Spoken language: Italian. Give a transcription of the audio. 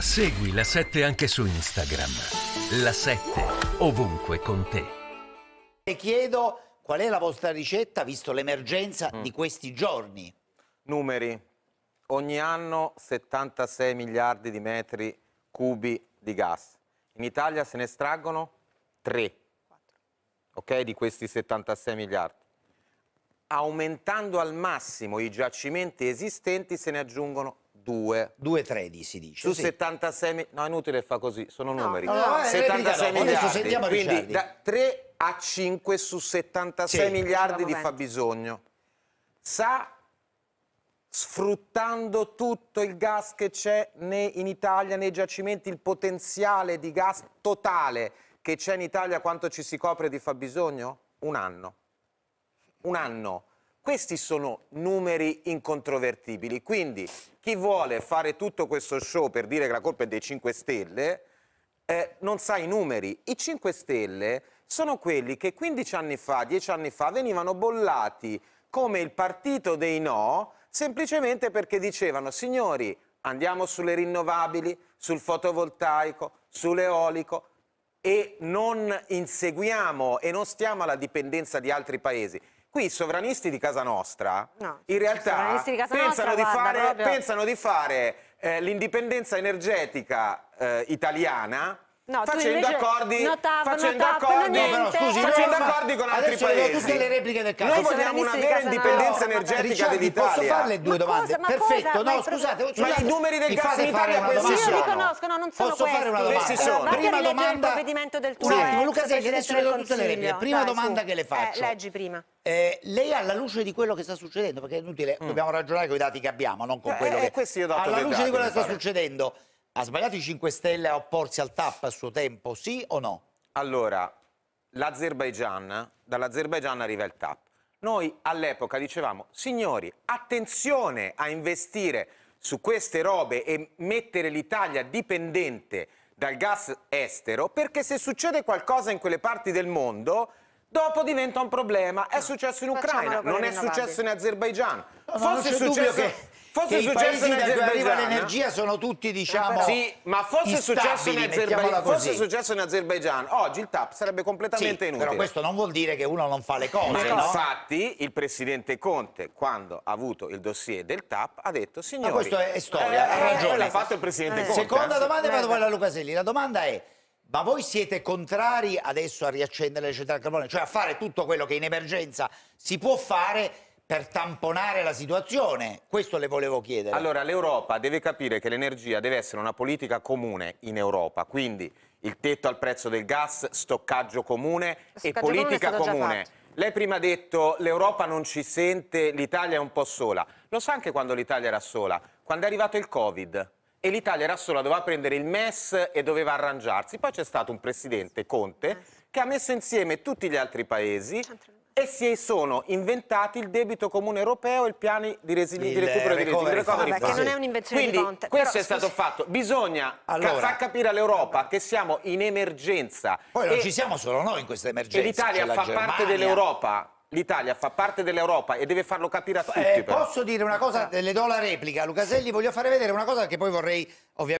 Segui la 7 anche su Instagram. La 7 ovunque con te. E chiedo qual è la vostra ricetta visto l'emergenza mm. di questi giorni. Numeri. Ogni anno 76 miliardi di metri cubi di gas. In Italia se ne estraggono 3. Ok, di questi 76 miliardi. Aumentando al massimo i giacimenti esistenti se ne aggiungono 2. 2,13 si dice. Su sì. 76 miliardi. No, è inutile fa così, sono no, numeri. No, no, 76 miliardi. Quindi Ricciardi. da 3 a 5 su 76 sì, miliardi di diciamo fabbisogno. Sa sfruttando tutto il gas che c'è in Italia nei giacimenti, il potenziale di gas totale che c'è in Italia, quanto ci si copre di fabbisogno? Un anno. Un anno questi sono numeri incontrovertibili, quindi chi vuole fare tutto questo show per dire che la colpa è dei 5 Stelle eh, non sa i numeri. I 5 Stelle sono quelli che 15 anni fa, 10 anni fa venivano bollati come il partito dei no, semplicemente perché dicevano signori andiamo sulle rinnovabili, sul fotovoltaico, sull'eolico, e non inseguiamo e non stiamo alla dipendenza di altri paesi. Qui i sovranisti di casa nostra no, in realtà di casa pensano, nostra, di guarda, fare, proprio... pensano, di fare, eh, l'indipendenza energetica eh, italiana No, facendo accordi, notavo, facendo notavo, accordi, no, scusi, facendo no, accordi con altri paesi. tutte le repliche del caso. Noi vogliamo una vera indipendenza no. energetica dell'Italia. Posso farle due ma domande? Cosa, Perfetto, no, scusate, scusate, Ma i numeri del caso in Italia questi sono. Io li conosco, no, non sono Posso questi. fare una domanda? Sono. Ma prima domanda. Il provvedimento del tuo. Un attimo, Luca, sei che adesso le do tutte le repliche. Prima eh, domanda che le eh, faccio. Leggi prima. Eh, lei alla luce di quello che sta succedendo, perché è inutile, mm. dobbiamo ragionare con i dati che abbiamo, non con eh, quello eh, che... Eh, alla luce di quello che sta succedendo, ha sbagliato i 5 Stelle a opporsi al TAP a suo tempo, sì o no? Allora, l'Azerbaigian, dall'Azerbaigian arriva il TAP. Noi all'epoca dicevamo, signori, attenzione a investire su queste robe e mettere l'Italia dipendente dal gas estero, perché se succede qualcosa in quelle parti del mondo, dopo diventa un problema. È successo in Ucraina, non è successo in Azerbaigian. Forse è successo... Fosse che successo in Azerbaigian. l'energia sono tutti, eh, diciamo. Sì, ma fosse successo, in fosse successo in Azerbaigian, oggi il TAP sarebbe completamente sì, inutile. Però questo non vuol dire che uno non fa le cose. Ma no? infatti il presidente Conte, quando ha avuto il dossier del TAP, ha detto: Signori, ma questo è eh, storia. Eh, ha eh, ragione. L'ha fatto il presidente eh. Conte. Seconda domanda, e vado poi alla Lucaselli. La domanda è. Ma voi siete contrari adesso a riaccendere le centrali al carbone, cioè a fare tutto quello che in emergenza si può fare per tamponare la situazione? Questo le volevo chiedere. Allora, l'Europa deve capire che l'energia deve essere una politica comune in Europa, quindi il tetto al prezzo del gas, stoccaggio comune stoccaggio e politica comune. comune. Lei prima ha detto che l'Europa non ci sente, l'Italia è un po' sola. Lo sa anche quando l'Italia era sola? Quando è arrivato il Covid e l'Italia era sola, doveva prendere il MES e doveva arrangiarsi. Poi c'è stato un presidente, Conte, ah, che ha messo insieme tutti gli altri paesi e si sono inventati il debito comune europeo e il piano di, resili- di recupero di recovery che non è un'invenzione Quindi, di Conte. questo però, è stato fatto. Bisogna allora, far capire all'Europa che siamo in emergenza. Poi non ci siamo solo noi in questa emergenza. l'Italia fa Germania. parte dell'Europa. L'Italia fa parte dell'Europa e deve farlo capire a eh, tutti. Eh, posso dire una cosa, le do la replica. Lucaselli, voglio fare vedere una cosa che poi vorrei ovviamente...